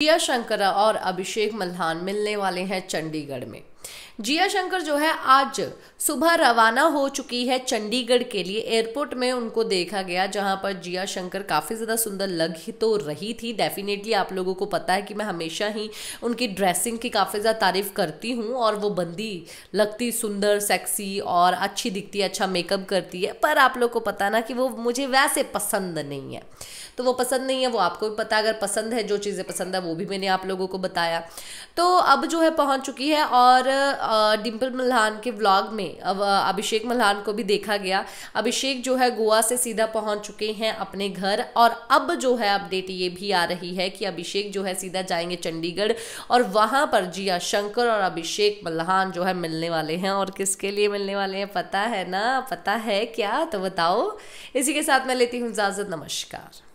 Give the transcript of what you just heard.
प्रिया शंकरा और अभिषेक मल्हान मिलने वाले हैं चंडीगढ़ में जिया शंकर जो है आज सुबह रवाना हो चुकी है चंडीगढ़ के लिए एयरपोर्ट में उनको देखा गया जहां पर जिया शंकर काफ़ी ज़्यादा सुंदर लग ही तो रही थी डेफिनेटली आप लोगों को पता है कि मैं हमेशा ही उनकी ड्रेसिंग की काफ़ी ज़्यादा तारीफ़ करती हूँ और वो बंदी लगती सुंदर सेक्सी और अच्छी दिखती है अच्छा मेकअप करती है पर आप लोग को पता ना कि वो मुझे वैसे पसंद नहीं है तो वो पसंद नहीं है वो आपको भी पता अगर पसंद है जो चीज़ें पसंद है वो भी मैंने आप लोगों को बताया तो अब जो है पहुंच चुकी है और डिम्पल मल्हान के व्लॉग में अभिषेक मल्हान को भी देखा गया अभिषेक जो है गोवा से सीधा पहुंच चुके हैं अपने घर और अब जो है अपडेट ये भी आ रही है कि अभिषेक जो है सीधा जाएंगे चंडीगढ़ और वहां पर जिया शंकर और अभिषेक मल्हान जो है मिलने वाले हैं और किसके लिए मिलने वाले हैं पता है ना पता है क्या तो बताओ इसी के साथ मैं लेती हूँ इजाज़त नमस्कार